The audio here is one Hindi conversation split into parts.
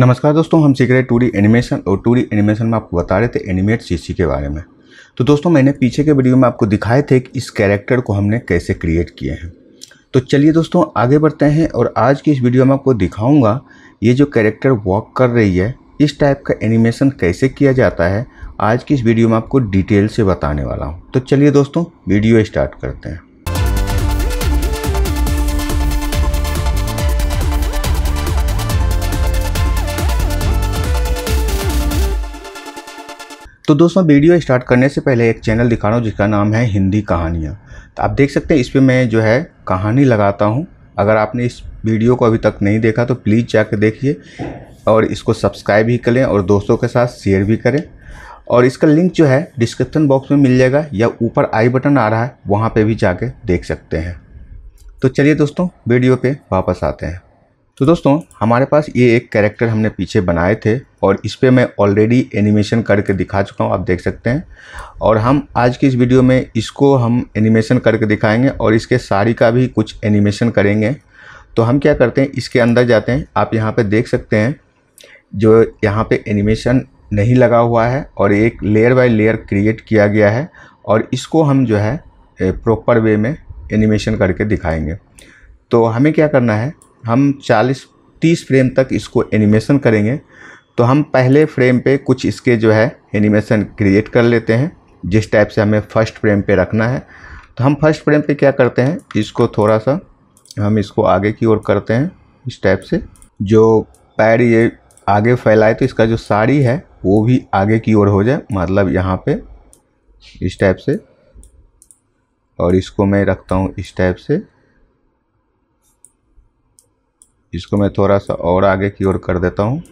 नमस्कार दोस्तों हम सीख रहे टूरी एनिमेशन और टूरी एनिमेशन में आपको बता रहे थे एनिमेट सीसी के बारे में तो दोस्तों मैंने पीछे के वीडियो में आपको दिखाए थे कि इस कैरेक्टर को हमने कैसे क्रिएट किए हैं तो चलिए दोस्तों आगे बढ़ते हैं और आज की इस वीडियो में आपको दिखाऊँगा ये जो कैरेक्टर वॉक कर रही है इस टाइप का एनिमेशन कैसे किया जाता है आज की इस वीडियो में आपको डिटेल से बताने वाला हूँ तो चलिए दोस्तों वीडियो स्टार्ट करते हैं तो दोस्तों वीडियो स्टार्ट करने से पहले एक चैनल दिखा रहा हूँ जिसका नाम है हिंदी कहानियाँ तो आप देख सकते हैं इस पर मैं जो है कहानी लगाता हूँ अगर आपने इस वीडियो को अभी तक नहीं देखा तो प्लीज़ जाकर देखिए और इसको सब्सक्राइब भी करें और दोस्तों के साथ शेयर भी करें और इसका लिंक जो है डिस्क्रिप्शन बॉक्स में मिल जाएगा या ऊपर आई बटन आ रहा है वहाँ पे भी जाके देख सकते हैं तो चलिए दोस्तों वीडियो पे वापस आते हैं तो दोस्तों हमारे पास ये एक कैरेक्टर हमने पीछे बनाए थे और इस पर मैं ऑलरेडी एनिमेशन करके दिखा चुका हूँ आप देख सकते हैं और हम आज की इस वीडियो में इसको हम एनिमेशन करके दिखाएंगे और इसके साड़ी का भी कुछ एनिमेशन करेंगे तो हम क्या करते हैं इसके अंदर जाते हैं आप यहाँ पर देख सकते हैं जो यहाँ पर एनिमेशन नहीं लगा हुआ है और एक लेयर बाय लेयर क्रिएट किया गया है और इसको हम जो है प्रॉपर वे में एनिमेशन करके दिखाएंगे तो हमें क्या करना है हम 40 30 फ्रेम तक इसको एनिमेशन करेंगे तो हम पहले फ्रेम पे कुछ इसके जो है एनिमेशन क्रिएट कर लेते हैं जिस टाइप से हमें फ़र्स्ट फ्रेम पे रखना है तो हम फर्स्ट फ्रेम पे क्या करते हैं इसको थोड़ा सा हम इसको आगे की ओर करते हैं इस टाइप से जो पैर ये आगे फैलाए तो इसका जो साड़ी है वो भी आगे की ओर हो जाए मतलब यहाँ पे इस टाइप से और इसको मैं रखता हूँ इस टाइप से इसको मैं थोड़ा सा और आगे की ओर कर देता हूँ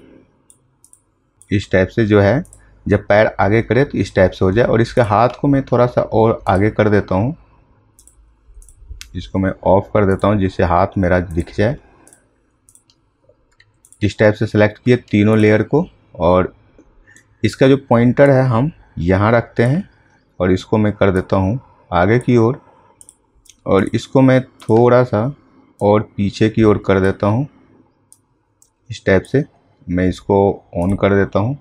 इस टाइप से जो है जब पैर आगे करे तो इस टाइप से हो जाए और इसके हाथ को मैं थोड़ा सा और आगे कर देता हूँ इसको मैं ऑफ कर देता हूँ जिससे हाथ मेरा दिख जाए इस टाइप से सेलेक्ट किए तीनों लेयर को और इसका जो पॉइंटर है हम यहाँ रखते हैं और इसको मैं कर देता हूँ आगे की ओर और, और इसको मैं थोड़ा सा और पीछे की ओर कर देता हूँ इस टाइप से मैं इसको ऑन कर देता हूँ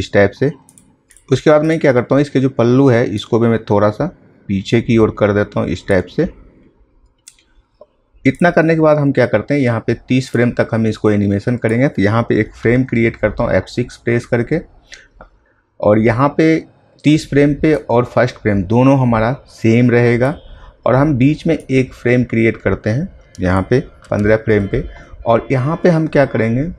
इस टाइप से उसके बाद मैं क्या करता हूँ इसके जो पल्लू है इसको भी मैं थोड़ा सा पीछे की ओर कर देता हूँ इस टाइप से इतना करने के बाद हम क्या करते हैं यहाँ पे 30 फ्रेम तक हम इसको एनिमेशन करेंगे तो यहाँ पे एक फ्रेम क्रिएट करता हूँ F6 प्रेस करके और यहाँ पे 30 फ्रेम पे और फर्स्ट फ्रेम दोनों हमारा सेम रहेगा और हम बीच में एक फ्रेम क्रिएट करते हैं यहाँ पे 15 फ्रेम पे और यहाँ पे हम क्या करेंगे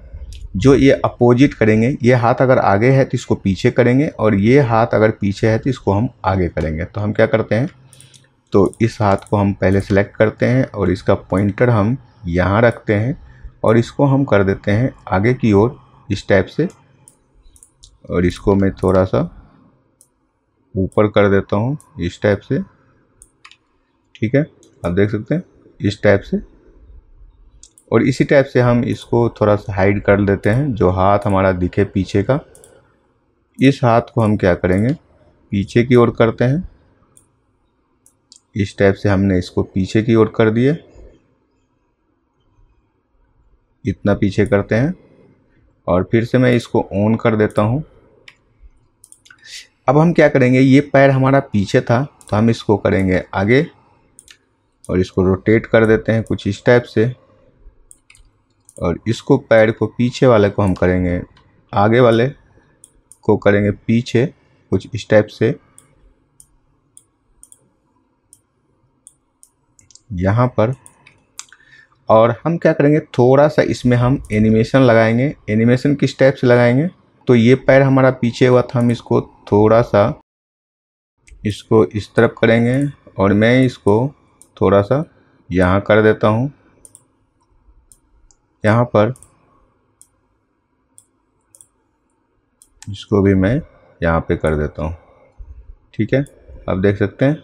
जो ये अपोजिट करेंगे ये हाथ अगर आगे है तो इसको पीछे करेंगे और ये हाथ अगर पीछे है तो इसको हम आगे करेंगे तो हम क्या करते हैं तो इस हाथ को हम पहले सेलेक्ट करते हैं और इसका पॉइंटर हम यहाँ रखते हैं और इसको हम कर देते हैं आगे की ओर इस टाइप से और इसको मैं थोड़ा सा ऊपर कर देता हूँ इस टाइप से ठीक है आप देख सकते हैं इस टाइप से और इसी टाइप से हम इसको थोड़ा सा हाइड कर लेते हैं जो हाथ हमारा दिखे पीछे का इस हाथ को हम क्या करेंगे पीछे की ओर करते हैं इस टाइप से हमने इसको पीछे की ओर कर दिए इतना पीछे करते हैं और फिर से मैं इसको ऑन कर देता हूँ अब हम क्या करेंगे ये पैर हमारा पीछे था तो हम इसको करेंगे आगे और इसको रोटेट कर देते हैं कुछ इस टाइप से और इसको पैर को पीछे वाले को हम करेंगे आगे वाले को करेंगे पीछे कुछ इस टाइप से यहाँ पर और हम क्या करेंगे थोड़ा सा इसमें हम एनिमेशन लगाएंगे एनिमेशन किस टाइप से लगाएंगे तो ये पैर हमारा पीछे हुआ था हम इसको थोड़ा सा इसको इस तरफ करेंगे और मैं इसको थोड़ा सा यहाँ कर देता हूँ यहाँ पर इसको भी मैं यहाँ पे कर देता हूँ ठीक है आप देख सकते हैं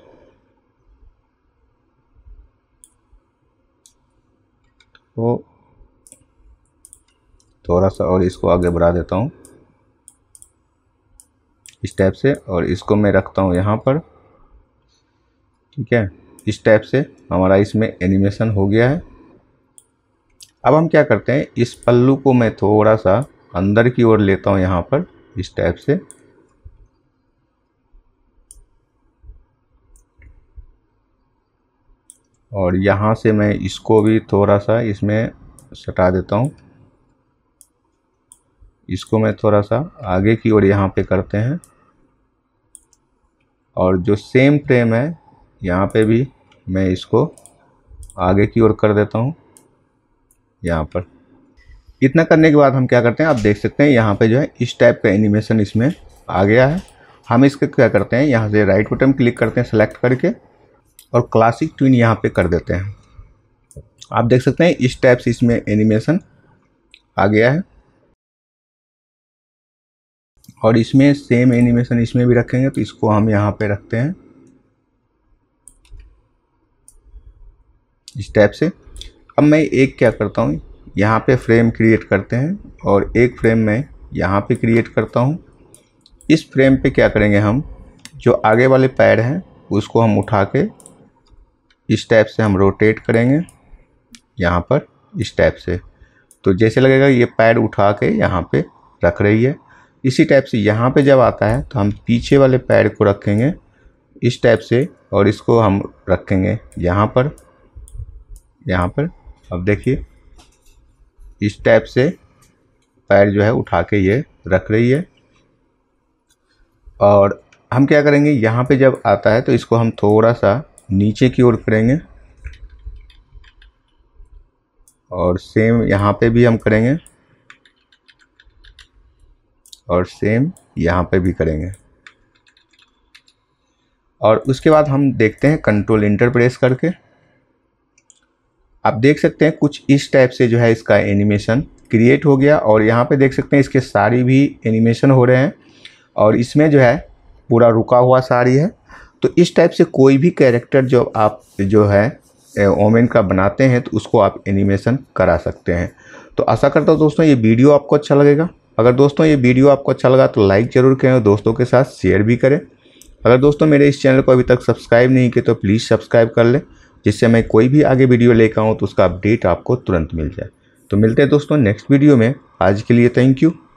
तो थोड़ा सा और इसको आगे बढ़ा देता हूँ इस टाइप से और इसको मैं रखता हूँ यहाँ पर ठीक है इस टाइप से हमारा इसमें एनिमेशन हो गया है अब हम क्या करते हैं इस पल्लू को मैं थोड़ा सा अंदर की ओर लेता हूँ यहाँ पर इस टाइप से और यहाँ से मैं इसको भी थोड़ा सा इसमें सटा देता हूँ इसको मैं थोड़ा सा आगे की ओर यहाँ पे करते हैं और जो सेम फ्रेम है यहाँ पे भी मैं इसको आगे की ओर कर देता हूँ यहाँ पर इतना करने के बाद हम क्या करते हैं आप देख सकते हैं यहाँ पे जो है इस टाइप का एनिमेशन इसमें आ गया है हम इसके क्या करते हैं यहाँ से राइट बटन क्लिक करते हैं सेलेक्ट करके और क्लासिक ट्विन यहाँ पे कर देते हैं आप देख सकते हैं इस टाइप से इसमें एनिमेशन आ गया है और इसमें सेम एनिमेशन इसमें भी रखेंगे तो इसको हम यहाँ पे रखते हैं इस टाइप से अब मैं एक क्या करता हूँ यहाँ पे फ्रेम क्रिएट करते हैं और एक फ्रेम में यहाँ पे क्रिएट करता हूँ इस फ्रेम पे क्या करेंगे हम जो आगे वाले पैर हैं उसको हम उठा के इस टाइप से हम रोटेट करेंगे यहाँ पर इस टाइप से तो जैसे लगेगा ये पैर उठा के यहाँ पे रख रही है इसी टाइप से यहाँ पे जब आता है तो हम पीछे वाले पैर को रखेंगे इस टाइप से और इसको हम रखेंगे यहाँ पर यहाँ पर अब देखिए इस टाइप से पैर जो है उठा के ये रख रही है और हम क्या करेंगे यहाँ पे जब आता है तो इसको हम थोड़ा सा नीचे की ओर करेंगे और सेम यहाँ पे भी हम करेंगे और सेम यहाँ पे भी करेंगे और उसके बाद हम देखते हैं कंट्रोल इंटर प्रेस करके आप देख सकते हैं कुछ इस टाइप से जो है इसका एनिमेशन क्रिएट हो गया और यहाँ पे देख सकते हैं इसके साड़ी भी एनिमेशन हो रहे हैं और इसमें जो है पूरा रुका हुआ साड़ी है तो इस टाइप से कोई भी कैरेक्टर जो आप जो है ओमेन का बनाते हैं तो उसको आप एनिमेशन करा सकते हैं तो आशा करता हूँ दोस्तों ये वीडियो आपको अच्छा लगेगा अगर दोस्तों ये वीडियो आपको अच्छा लगा तो लाइक ज़रूर करें दोस्तों के साथ शेयर भी करें अगर दोस्तों मेरे इस चैनल को अभी तक सब्सक्राइब नहीं किए तो प्लीज़ सब्सक्राइब कर लें जिससे मैं कोई भी आगे वीडियो लेकर आऊँ तो उसका अपडेट आपको तुरंत मिल जाए तो मिलते हैं दोस्तों नेक्स्ट वीडियो में आज के लिए थैंक यू